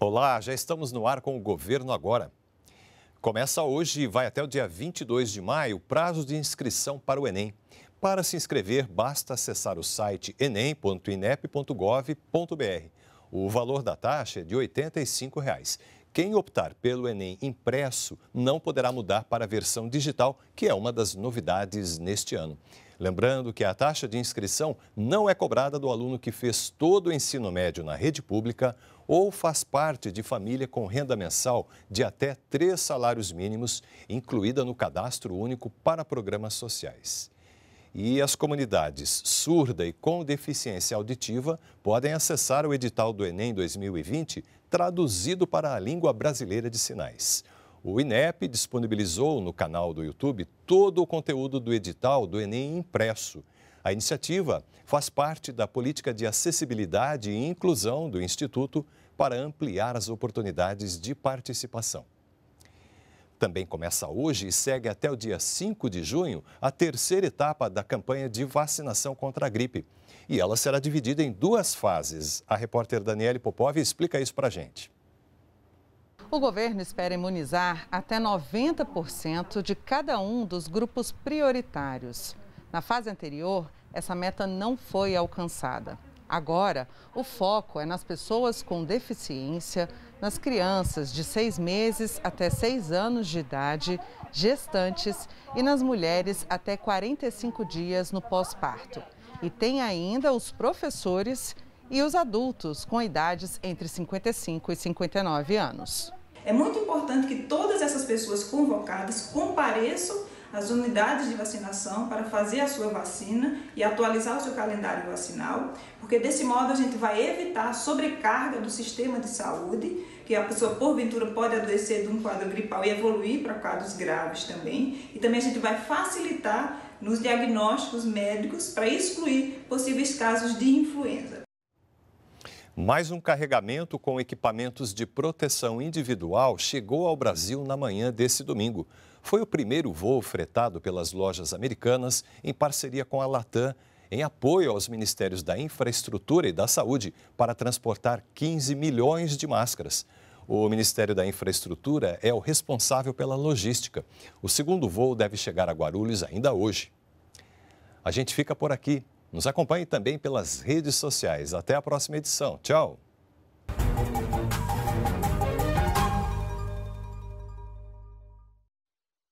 Olá, já estamos no ar com o Governo Agora. Começa hoje e vai até o dia 22 de maio o prazo de inscrição para o Enem. Para se inscrever, basta acessar o site enem.inep.gov.br. O valor da taxa é de R$ 85. Reais. Quem optar pelo Enem impresso não poderá mudar para a versão digital, que é uma das novidades neste ano. Lembrando que a taxa de inscrição não é cobrada do aluno que fez todo o ensino médio na rede pública ou faz parte de família com renda mensal de até três salários mínimos, incluída no cadastro único para programas sociais. E as comunidades surda e com deficiência auditiva podem acessar o edital do Enem 2020 traduzido para a língua brasileira de sinais. O INEP disponibilizou no canal do YouTube todo o conteúdo do edital do Enem impresso. A iniciativa faz parte da política de acessibilidade e inclusão do Instituto para ampliar as oportunidades de participação. Também começa hoje e segue até o dia 5 de junho a terceira etapa da campanha de vacinação contra a gripe. E ela será dividida em duas fases. A repórter Daniele Popov explica isso para a gente. O governo espera imunizar até 90% de cada um dos grupos prioritários. Na fase anterior, essa meta não foi alcançada. Agora, o foco é nas pessoas com deficiência, nas crianças de seis meses até seis anos de idade, gestantes e nas mulheres até 45 dias no pós-parto. E tem ainda os professores e os adultos com idades entre 55 e 59 anos. É muito importante que todas essas pessoas convocadas compareçam às unidades de vacinação para fazer a sua vacina e atualizar o seu calendário vacinal, porque desse modo a gente vai evitar a sobrecarga do sistema de saúde, que a pessoa porventura pode adoecer de um quadro gripal e evoluir para quadros graves também, e também a gente vai facilitar nos diagnósticos médicos para excluir possíveis casos de influenza. Mais um carregamento com equipamentos de proteção individual chegou ao Brasil na manhã desse domingo. Foi o primeiro voo fretado pelas lojas americanas em parceria com a Latam, em apoio aos Ministérios da Infraestrutura e da Saúde para transportar 15 milhões de máscaras. O Ministério da Infraestrutura é o responsável pela logística. O segundo voo deve chegar a Guarulhos ainda hoje. A gente fica por aqui. Nos acompanhe também pelas redes sociais. Até a próxima edição. Tchau!